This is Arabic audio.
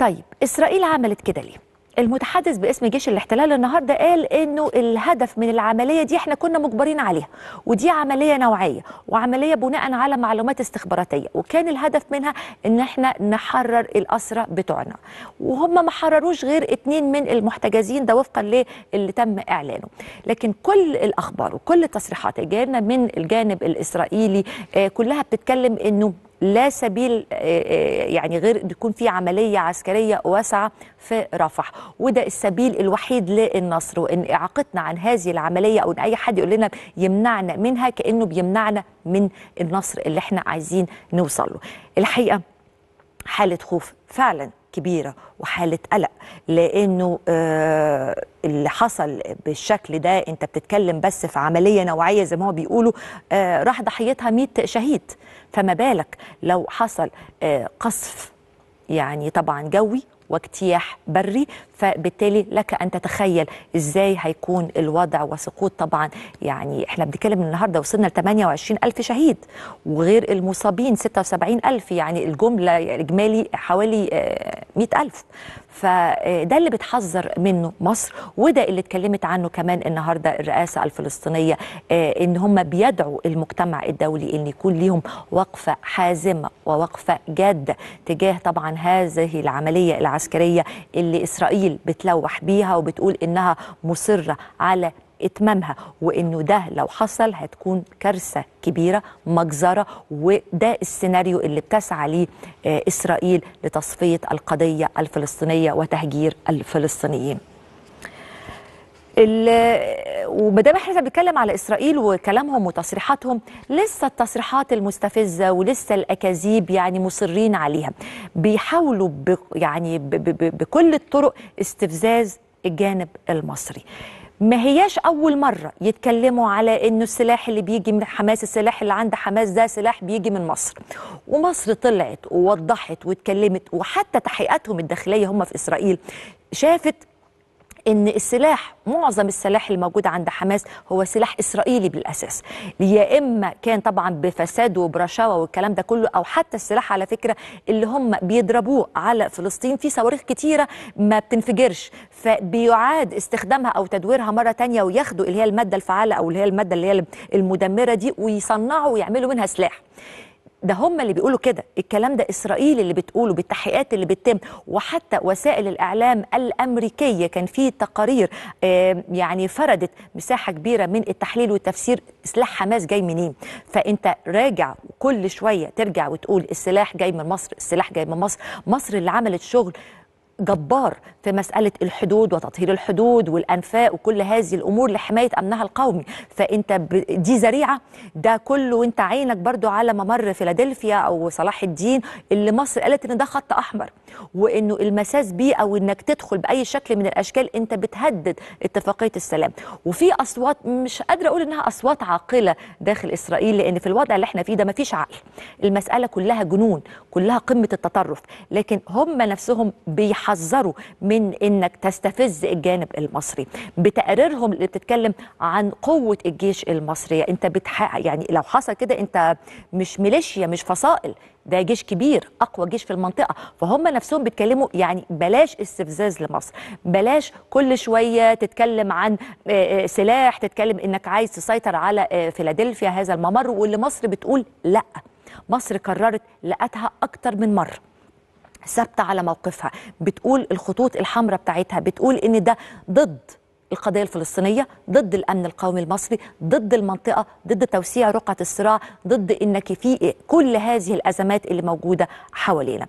طيب إسرائيل عملت كده ليه؟ المتحدث باسم جيش الاحتلال النهارده قال انه الهدف من العمليه دي احنا كنا مجبرين عليها ودي عمليه نوعيه وعمليه بناء على معلومات استخباراتيه وكان الهدف منها ان احنا نحرر الاسرى بتوعنا وهم ما حرروش غير اتنين من المحتجزين ده وفقا للي تم اعلانه لكن كل الاخبار وكل التصريحات اللي من الجانب الاسرائيلي آه، كلها بتتكلم انه لا سبيل آه، آه، يعني غير بيكون في عملية عسكرية واسعة في رفح وده السبيل الوحيد للنصر وإن إعاقتنا عن هذه العملية أو إن أي حد يقول لنا يمنعنا منها كأنه بيمنعنا من النصر اللي احنا عايزين نوصل له الحقيقة حالة خوف فعلا كبيره وحاله قلق لانه آه، اللي حصل بالشكل ده انت بتتكلم بس في عمليه نوعيه زي ما هو بيقولوا آه، راح ضحيتها 100 شهيد فما بالك لو حصل آه، قصف يعني طبعا جوي واجتياح بري فبالتالي لك ان تتخيل ازاي هيكون الوضع وسقوط طبعا يعني احنا بنتكلم النهارده وصلنا ل 28000 شهيد وغير المصابين 76000 يعني الجمله اجمالي حوالي 100000 آه، فده آه، اللي بتحذر منه مصر وده اللي اتكلمت عنه كمان النهارده الرئاسه الفلسطينيه آه، ان هم بيدعوا المجتمع الدولي ان يكون ليهم وقفه حازمه ووقفه جاده تجاه طبعا هذه العمليه العسكريه اللي اسرائيل الجيل بتلوح بيها وبتقول انها مصره على اتمامها وانه ده لو حصل هتكون كارثه كبيره مجزره وده السيناريو اللي بتسعى ليه آه، اسرائيل لتصفيه القضيه الفلسطينيه وتهجير الفلسطينيين وما دام احنا بنتكلم على اسرائيل وكلامهم وتصريحاتهم لسه التصريحات المستفزه ولسه الاكاذيب يعني مصرين عليها بيحاولوا يعني بكل الطرق استفزاز الجانب المصري ما هياش أول مرة يتكلموا على إنه السلاح اللي بيجي من حماس السلاح اللي عند حماس ده سلاح بيجي من مصر ومصر طلعت ووضحت واتكلمت وحتى تحقيقاتهم الداخلية هم في إسرائيل شافت ان السلاح معظم السلاح الموجود عند حماس هو سلاح اسرائيلي بالاساس يا اما كان طبعا بفساد وبرشاوه والكلام ده كله او حتى السلاح على فكره اللي هم بيضربوه على فلسطين في صواريخ كتيره ما بتنفجرش فبيعاد استخدامها او تدويرها مره تانية وياخدوا اللي هي الماده الفعاله او اللي هي الماده اللي هي المدمره دي ويصنعوا ويعملوا منها سلاح ده هم اللي بيقولوا كده الكلام ده اسرائيل اللي بتقوله بالتحقيقات اللي بتتم وحتى وسائل الاعلام الامريكيه كان في تقارير يعني فردت مساحه كبيره من التحليل والتفسير سلاح حماس جاي منين فانت راجع كل شويه ترجع وتقول السلاح جاي من مصر السلاح جاي من مصر مصر اللي عملت شغل جبار في مسألة الحدود وتطهير الحدود والأنفاق وكل هذه الأمور لحماية أمنها القومي فأنت دي ذريعة ده كله وانت عينك برضو على ممر فيلادلفيا أو صلاح الدين اللي مصر قالت إن ده خط أحمر وإنه المساس بيه أو إنك تدخل بأي شكل من الأشكال انت بتهدد اتفاقية السلام وفي أصوات مش قادرة أقول إنها أصوات عاقلة داخل إسرائيل لأن في الوضع اللي احنا فيه ده مفيش عقل المسألة كلها جنون كلها قمة التطرف لكن هم نفسهم بيحرموا بيحذروا من انك تستفز الجانب المصري بتقريرهم اللي بتتكلم عن قوه الجيش المصري انت بتحقق يعني لو حصل كده انت مش ميليشيا مش فصائل ده جيش كبير اقوى جيش في المنطقه فهم نفسهم بيتكلموا يعني بلاش استفزاز لمصر بلاش كل شويه تتكلم عن آه، آه، سلاح تتكلم انك عايز تسيطر على آه، فيلادلفيا هذا الممر واللي مصر بتقول لا مصر قررت لقتها اكتر من مره ثابته على موقفها بتقول الخطوط الحمراء بتاعتها بتقول ان ده ضد القضيه الفلسطينيه ضد الامن القومي المصري ضد المنطقه ضد توسيع رقعه الصراع ضد انك في كل هذه الازمات اللي موجوده حوالينا